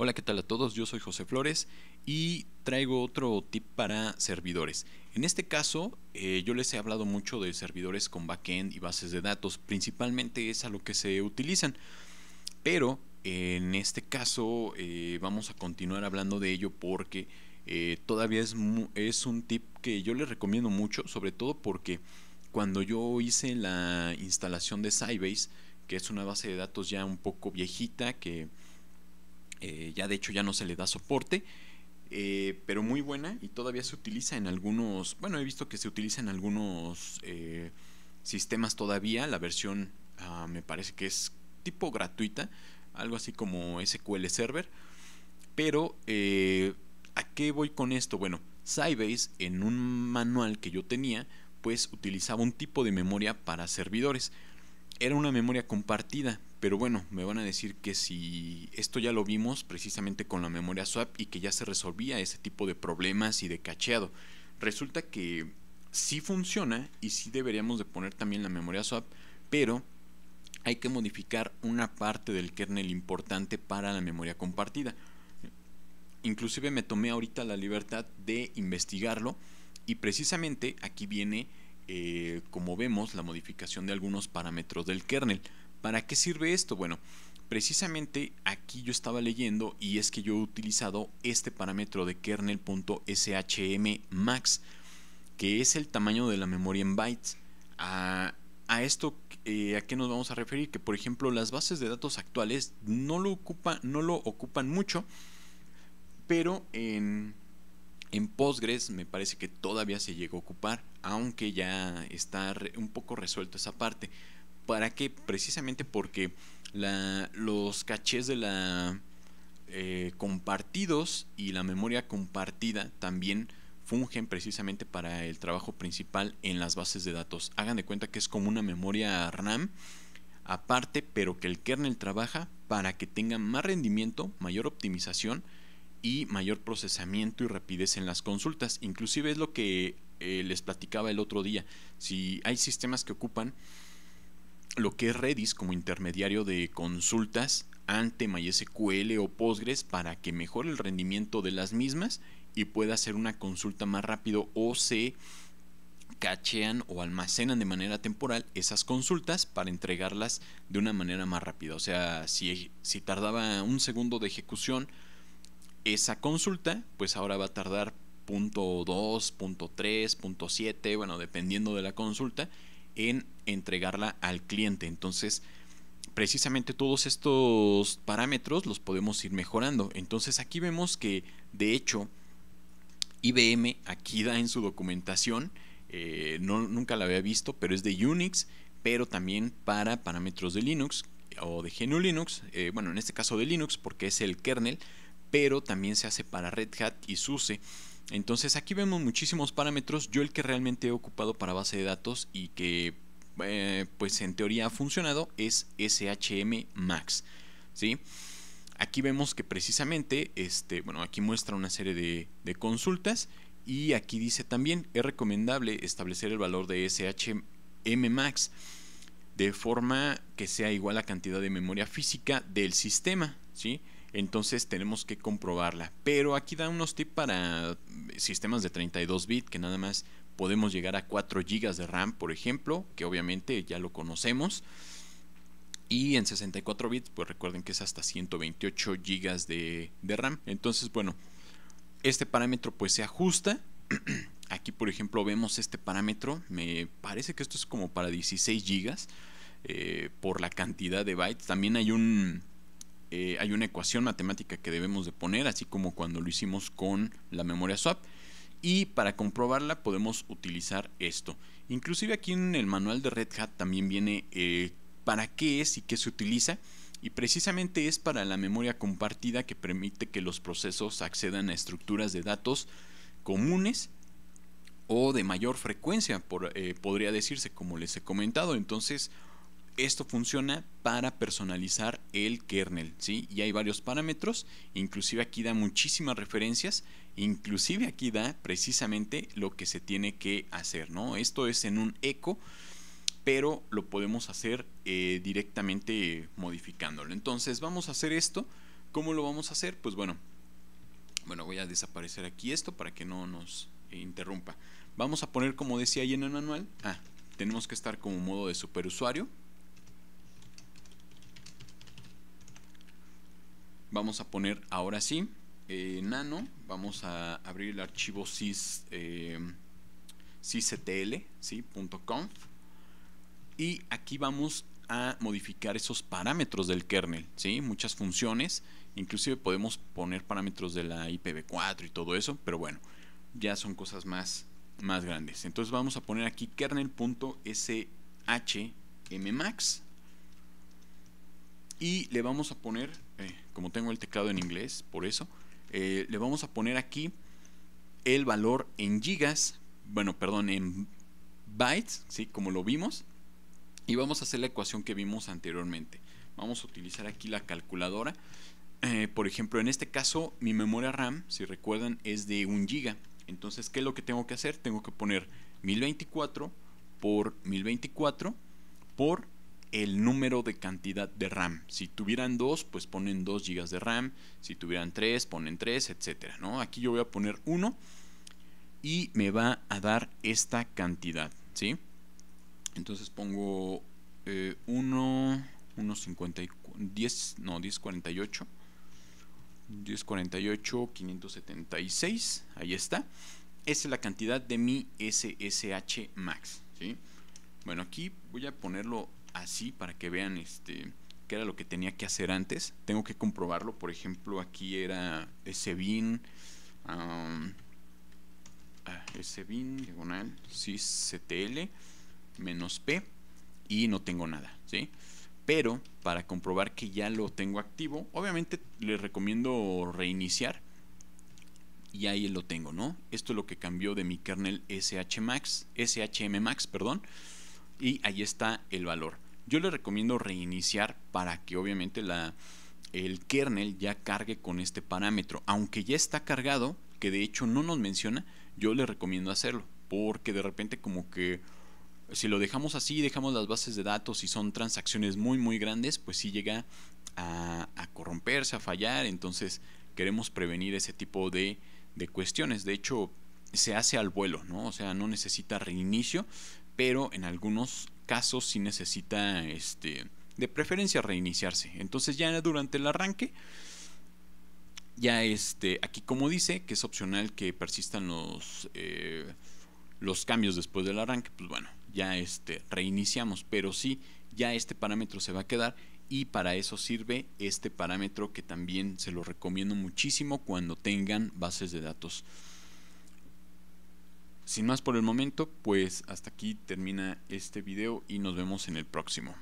Hola, ¿qué tal a todos? Yo soy José Flores y traigo otro tip para servidores. En este caso, eh, yo les he hablado mucho de servidores con backend y bases de datos, principalmente es a lo que se utilizan. Pero en este caso eh, vamos a continuar hablando de ello porque eh, todavía es, es un tip que yo les recomiendo mucho, sobre todo porque cuando yo hice la instalación de Sybase, que es una base de datos ya un poco viejita que ya de hecho ya no se le da soporte, eh, pero muy buena y todavía se utiliza en algunos, bueno, he visto que se utiliza en algunos eh, sistemas todavía, la versión ah, me parece que es tipo gratuita, algo así como SQL Server, pero eh, ¿a qué voy con esto? Bueno, Sybase en un manual que yo tenía, pues utilizaba un tipo de memoria para servidores. Era una memoria compartida, pero bueno, me van a decir que si esto ya lo vimos precisamente con la memoria swap y que ya se resolvía ese tipo de problemas y de cacheado. Resulta que sí funciona y sí deberíamos de poner también la memoria swap, pero hay que modificar una parte del kernel importante para la memoria compartida. Inclusive me tomé ahorita la libertad de investigarlo y precisamente aquí viene, eh, como vemos, la modificación de algunos parámetros del kernel. ¿Para qué sirve esto? Bueno, precisamente aquí yo estaba leyendo y es que yo he utilizado este parámetro de kernel.shm_max, que es el tamaño de la memoria en bytes. A, esto eh, a qué nos vamos a referir, que por ejemplo las bases de datos actuales no lo ocupan, no lo ocupan mucho, pero en, en Postgres me parece que todavía se llegó a ocupar, aunque ya está un poco resuelto esa parte. ¿Para qué? Precisamente porque los cachés de la eh, compartidos y la memoria compartida también fungen precisamente para el trabajo principal en las bases de datos. Hagan de cuenta que es como una memoria RAM aparte, pero que el kernel trabaja para que tenga más rendimiento, mayor optimización y mayor procesamiento y rapidez en las consultas. Inclusive es lo que eh, les platicaba el otro día. Si hay sistemas que ocupan lo que es Redis como intermediario de consultas ante MySQL o Postgres para que mejore el rendimiento de las mismas y pueda hacer una consulta más rápido o se cachean o almacenan de manera temporal esas consultas para entregarlas de una manera más rápida. O sea, si, tardaba un segundo de ejecución esa consulta, pues ahora va a tardar punto .2, punto .3, .7, bueno, dependiendo de la consulta en entregarla al cliente. Entonces, precisamente todos estos parámetros los podemos ir mejorando. Entonces, aquí vemos que, de hecho, IBM aquí da en su documentación, eh, no, nunca la había visto, pero es de Unix, pero también para parámetros de Linux o de GNU Linux, eh, bueno, en este caso de Linux porque es el kernel, pero también se hace para Red Hat y SUSE. Entonces aquí vemos muchísimos parámetros. Yo el que realmente he ocupado para base de datos y que eh, pues en teoría ha funcionado es SHM Max. ¿sí? Aquí vemos que precisamente, este, bueno, aquí muestra una serie de, consultas y aquí dice también es recomendable establecer el valor de SHM Max de forma que sea igual a cantidad de memoria física del sistema. ¿sí? Entonces tenemos que comprobarla. Pero aquí da unos tips para sistemas de 32 bits que nada más podemos llegar a 4 GB de RAM, por ejemplo, que obviamente ya lo conocemos. Y en 64 bits, pues recuerden que es hasta 128 GB de, RAM. Entonces, bueno, este parámetro pues se ajusta. Aquí, por ejemplo, vemos este parámetro. Me parece que esto es como para 16 GB eh, por la cantidad de bytes. También hay un, eh, hay una ecuación matemática que debemos de poner, así como cuando lo hicimos con la memoria swap. Y para comprobarla podemos utilizar esto. Inclusive aquí en el manual de Red Hat también viene eh, para qué es y qué se utiliza. Y precisamente es para la memoria compartida que permite que los procesos accedan a estructuras de datos comunes o de mayor frecuencia, eh, podría decirse, como les he comentado. Entonces, esto funciona para personalizar el kernel, ¿sí? Y hay varios parámetros, inclusive aquí da muchísimas referencias, inclusive aquí da precisamente lo que se tiene que hacer, ¿no? Esto es en un eco, pero lo podemos hacer eh, directamente modificándolo. Entonces vamos a hacer esto. ¿Cómo lo vamos a hacer? Pues bueno, bueno, voy a desaparecer aquí esto para que no nos interrumpa. Vamos a poner, como decía ahí en el manual, ah, tenemos que estar como modo de superusuario vamos a poner ahora sí eh, nano, vamos a abrir el archivo sys, eh, e y aquí vamos a modificar esos parámetros del kernel, ¿sí? muchas funciones, inclusive podemos poner parámetros de la IPv4 y todo eso, pero bueno, ya son cosas más, más grandes. Entonces vamos a poner aquí kernel.shmmax y le vamos a poner, eh, como tengo el teclado en inglés, por eso, eh, le vamos a poner aquí el valor en gigas, bueno, perdón, en bytes, ¿sí? como lo vimos, y vamos a hacer la ecuación que vimos anteriormente. Vamos a utilizar aquí la calculadora. Eh, por ejemplo, en este caso, mi memoria RAM, si recuerdan, es de 1 giga. Entonces, ¿qué es lo que tengo que hacer? Tengo que poner 1024 por 1024 por el número de cantidad de RAM. Si tuvieran 2, pues ponen 2 GB de RAM. Si tuvieran 3, ponen 3, etcétera, ¿no? Aquí yo voy a poner 1 y me va a dar esta cantidad. ¿sí? Entonces pongo 1, 1, 50, 10, no, 1048. 1048, 576. Ahí está. Esa es la cantidad de mi SSH max. ¿sí? Bueno, aquí voy a ponerlo así para que vean este qué era lo que tenía que hacer antes. Tengo que comprobarlo. Por ejemplo, aquí era ese bin. Ah, diagonal menos p y no tengo nada, ¿sí? Pero para comprobar que ya lo tengo activo, obviamente les recomiendo reiniciar y ahí lo tengo, ¿no? Esto es lo que cambió de mi kernel SH max, max, perdón, y ahí está el valor. Yo le recomiendo reiniciar para que obviamente la, el kernel ya cargue con este parámetro. Aunque ya está cargado, que de hecho no nos menciona, yo le recomiendo hacerlo. Porque de repente como que si lo dejamos así, dejamos las bases de datos y son transacciones muy muy grandes, pues sí llega a, a corromperse, a fallar. Entonces queremos prevenir ese tipo de, de cuestiones. De hecho, se hace al vuelo, ¿no? O sea, no necesita reinicio pero en algunos casos sí necesita este, de preferencia reiniciarse. Entonces ya durante el arranque, ya este, aquí como dice que es opcional que persistan los, eh, los cambios después del arranque, pues bueno, ya este, reiniciamos, pero sí, ya este parámetro se va a quedar y para eso sirve este parámetro que también se lo recomiendo muchísimo cuando tengan bases de datos. Sin más por el momento, pues hasta aquí termina este video y nos vemos en el próximo.